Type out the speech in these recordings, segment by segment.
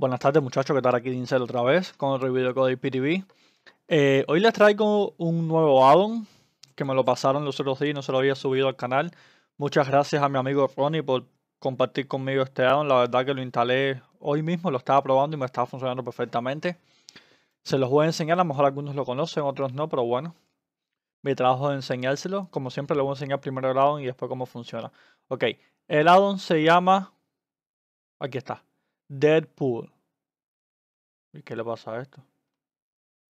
Buenas tardes muchachos, que tal aquí Dincel otra vez con el review Code IPTV. Eh, hoy les traigo un nuevo addon que me lo pasaron los otros días y no se lo había subido al canal. Muchas gracias a mi amigo Ronnie por compartir conmigo este addon. La verdad que lo instalé hoy mismo, lo estaba probando y me estaba funcionando perfectamente. Se los voy a enseñar, a lo mejor algunos lo conocen, otros no, pero bueno. Mi trabajo es enseñárselo. Como siempre, les voy a enseñar primero el addon y después cómo funciona. Ok, el addon se llama... Aquí está, Deadpool. ¿Y qué le pasa a esto?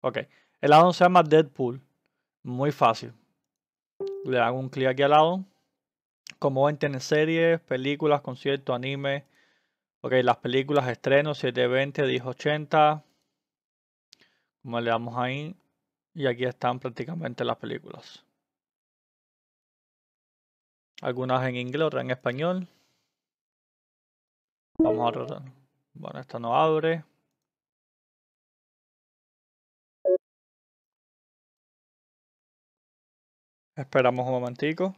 Ok. El lado se llama Deadpool. Muy fácil. Le hago un clic aquí al lado, Como ven, tiene series, películas, conciertos, anime. Ok, las películas, estrenos, 720, 1080. Como le damos ahí. Y aquí están prácticamente las películas. Algunas en inglés, otras en español. Vamos a tratar. Bueno, esta no abre. Esperamos un momentico.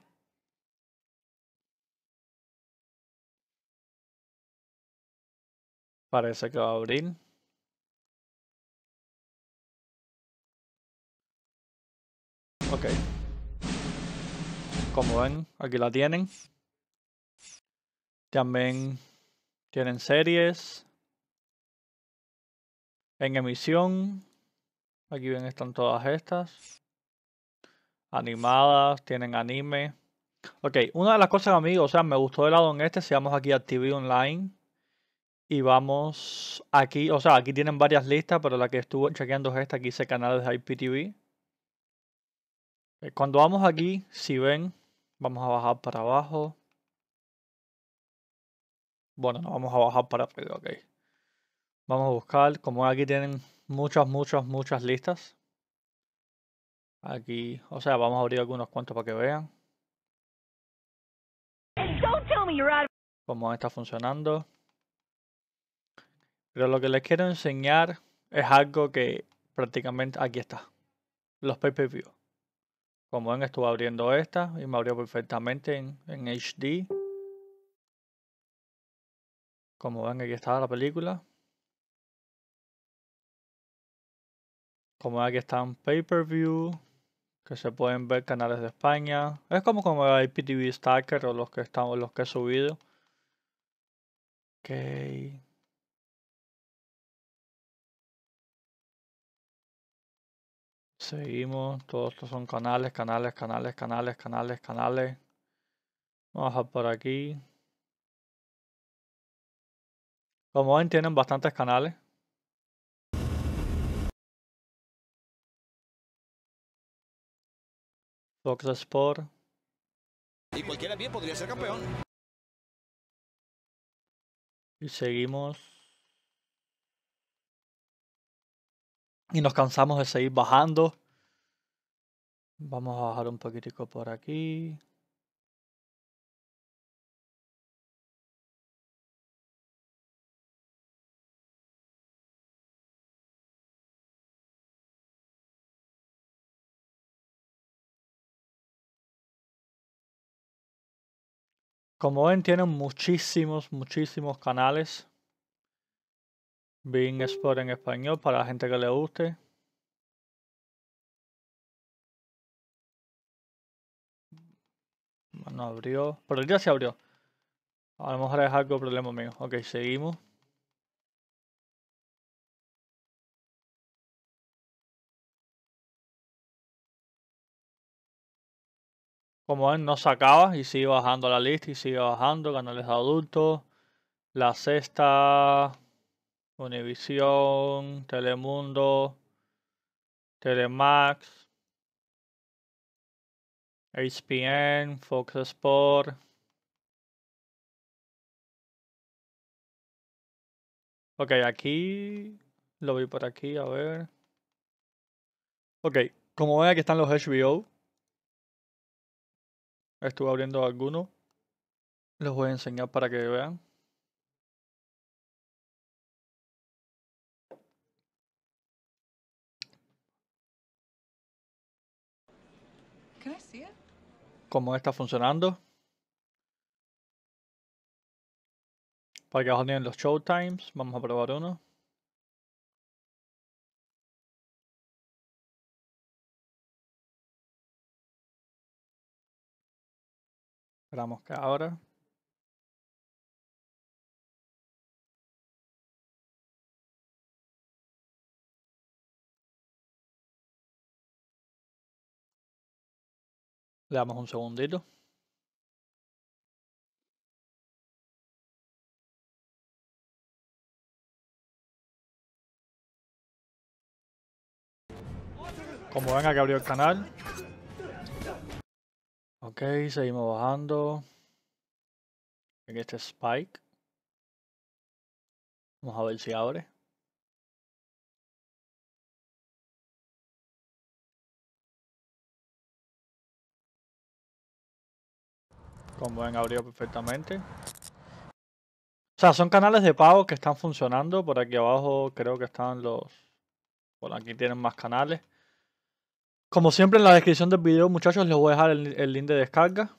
Parece que va a abrir. Ok. Como ven, aquí la tienen. También tienen series, en emisión, aquí ven están todas estas. Animadas, tienen anime. Ok, una de las cosas, amigos, o sea, me gustó el lado en este, si vamos aquí a TV Online y vamos aquí, o sea, aquí tienen varias listas, pero la que estuve chequeando es esta, aquí dice canales de IPTV. Eh, cuando vamos aquí, si ven, vamos a bajar para abajo. Bueno, vamos a bajar para arriba, ok. Vamos a buscar, como aquí tienen muchas, muchas, muchas listas. Aquí, o sea, vamos a abrir algunos cuantos para que vean. Como está funcionando. Pero lo que les quiero enseñar es algo que prácticamente aquí está. Los pay-per-view. Como ven, estuve abriendo esta y me abrió perfectamente en HD. Como ven, aquí está la película. Como aquí están pay-per-view, que se pueden ver canales de España. Es como como IPTV Stacker o los que estamos, los que he subido. Ok. Seguimos, todos estos son canales, canales, canales, canales, canales, canales. Vamos a por aquí. Como ven, tienen bastantes canales. Fox Y cualquiera bien podría ser campeón. Y seguimos. Y nos cansamos de seguir bajando. Vamos a bajar un poquitico por aquí. Como ven, tienen muchísimos, muchísimos canales. Bing Sport en español para la gente que le guste. No abrió. Pero ya se abrió. A lo mejor es algo problema mío. Ok, seguimos. como ven, no sacaba y sigue bajando la lista y sigue bajando. Canales adultos. La sexta. Univisión. Telemundo. Telemax. HPN. Fox Sport. Ok, aquí. Lo vi por aquí, a ver. Ok, como ven, aquí están los HBO. Estuve abriendo alguno. Los voy a enseñar para que vean. Cómo está funcionando. Para que abajo los times. Vamos a probar uno. Esperamos que ahora. Le damos un segundito. Como ven, acá abrió el canal. Ok, seguimos bajando. En este spike. Vamos a ver si abre. Como ven, abrió perfectamente. O sea, son canales de pago que están funcionando. Por aquí abajo creo que están los... Por aquí tienen más canales. Como siempre en la descripción del video, muchachos, les voy a dejar el, link de descarga.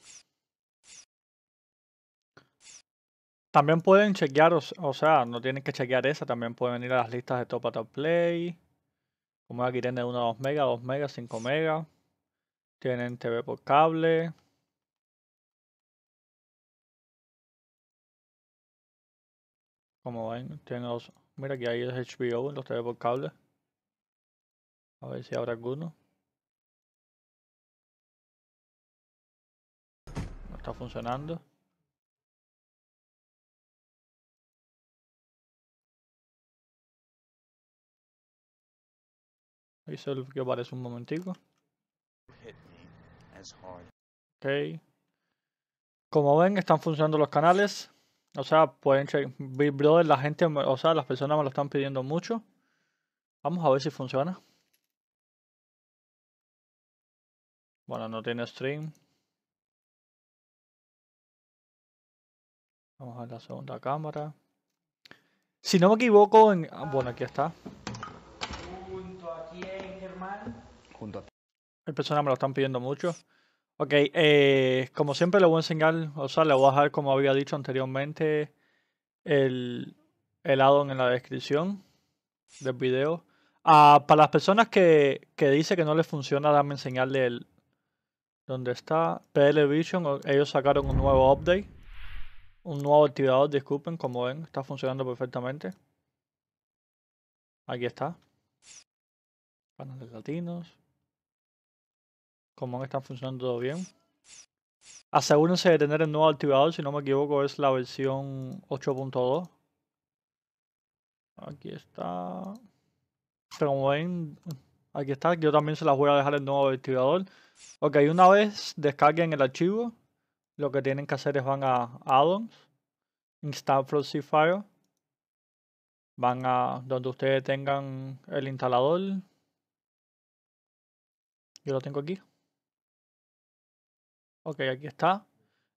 También pueden chequear, o, sea, no tienen que chequear esa, también pueden ir a las listas de Top Top Play. Como aquí tienen 1 2 megas, 2 megas, 5 megas. Tienen TV por cable. Como ven, tienen los, mira que hay HBO en los TV por cable. A ver si habrá alguno. está funcionando. se el que aparece un momentico. Ok. Como ven, están funcionando los canales. O sea, pueden traer Big Brother, la gente, o sea, las personas me lo están pidiendo mucho. Vamos a ver si funciona. Bueno, no tiene stream. Vamos a la segunda cámara. Si no me equivoco, ah, bueno, aquí está. ¿Junto a quién, Germán? Junto a ti. El personaje me lo están pidiendo mucho. Ok, eh, como siempre le voy a enseñar, o sea, le voy a dejar, como había dicho anteriormente, el, el addon en la descripción del video. Ah, para las personas que, que dice que no les funciona, dame enseñarle el, dónde está PL Vision. Ellos sacaron un nuevo update un nuevo activador, disculpen, como ven, está funcionando perfectamente. Aquí está. Canales latinos. Como ven, están funcionando todo bien. Asegúrense de tener el nuevo activador, si no me equivoco es la versión 8.2. Aquí está. Pero como ven, aquí está. Yo también se las voy a dejar el nuevo activador. Ok, una vez descarguen el archivo, lo que tienen que hacer es van a addons, install proxy file, van a donde ustedes tengan el instalador. Yo lo tengo aquí. Ok, aquí está.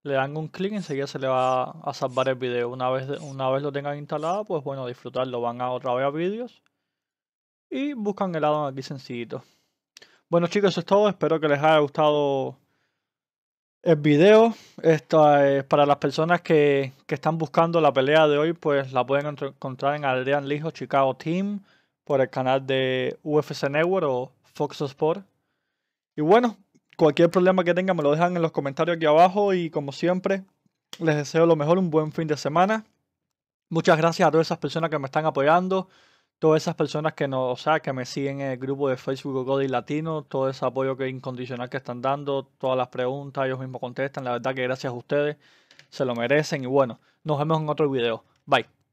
Le dan un clic y enseguida se le va a salvar el video. Una vez, una vez lo tengan instalado, pues bueno, disfrutarlo. Van a otra vez a vídeos y buscan el addon aquí sencillito. Bueno chicos, eso es todo. Espero que les haya gustado el video. es eh, para las personas que, que, están buscando la pelea de hoy, pues la pueden encontrar en Adrián Lijo Chicago Team por el canal de UFC Network o Fox Sport. Y bueno, cualquier problema que tengan me lo dejan en los comentarios aquí abajo y como siempre les deseo lo mejor, un buen fin de semana. Muchas gracias a todas esas personas que me están apoyando todas esas personas que nos, o sea, que me siguen en el grupo de Facebook Godi Latino, todo ese apoyo que incondicional que están dando, todas las preguntas, ellos mismos contestan, la verdad que gracias a ustedes, se lo merecen y bueno, nos vemos en otro video. Bye.